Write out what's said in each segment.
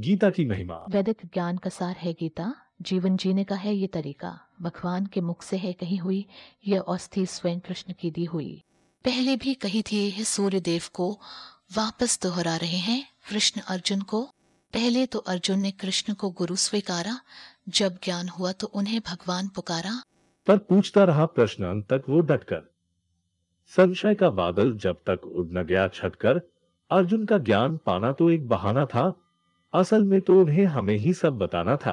गीता की महिमा वैदिक ज्ञान का सार है गीता जीवन जीने का है ये तरीका भगवान के मुख से है कही हुई यह औस्थि स्वयं कृष्ण की दी हुई पहले भी कही थी है सूर्य देव को वापस दोहरा रहे हैं कृष्ण अर्जुन को पहले तो अर्जुन ने कृष्ण को गुरु स्वीकारा जब ज्ञान हुआ तो उन्हें भगवान पुकारा पर पूछता रहा प्रश्न अंत तक वो डटकर संशय का बादल जब तक उड़ न गया छटकर अर्जुन का ज्ञान पाना तो एक बहाना था असल में तो उन्हें हमें ही सब बताना था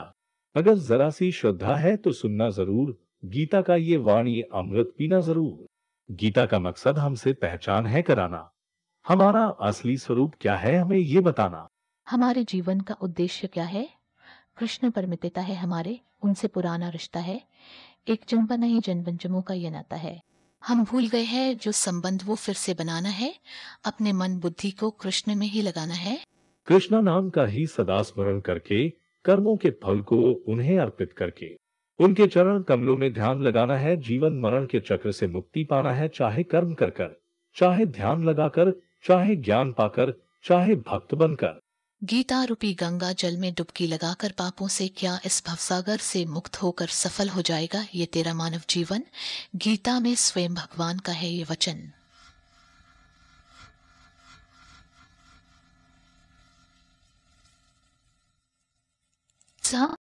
अगर जरा सी श्रद्धा है तो सुनना जरूर गीता का ये वाणी अमृत पीना जरूर गीता का मकसद हमसे पहचान है कराना हमारा असली स्वरूप क्या है हमें ये बताना हमारे जीवन का उद्देश्य क्या है कृष्ण परमितता है हमारे उनसे पुराना रिश्ता है एक जन्म नहीं जमो का ये नाता है हम भूल गए हैं जो संबंध वो फिर से बनाना है अपने मन बुद्धि को कृष्ण में ही लगाना है कृष्णा नाम का ही सदा स्मरण करके कर्मों के फल को उन्हें अर्पित करके उनके चरण कमलों में ध्यान लगाना है जीवन मरण के चक्र से मुक्ति पाना है चाहे कर्म कर कर चाहे ध्यान लगाकर चाहे ज्ञान पाकर चाहे भक्त बनकर गीता रूपी गंगा जल में डुबकी लगाकर पापों से क्या इस भवसागर से मुक्त होकर सफल हो जाएगा ये तेरा मानव जीवन गीता में स्वयं भगवान का है ये वचन さん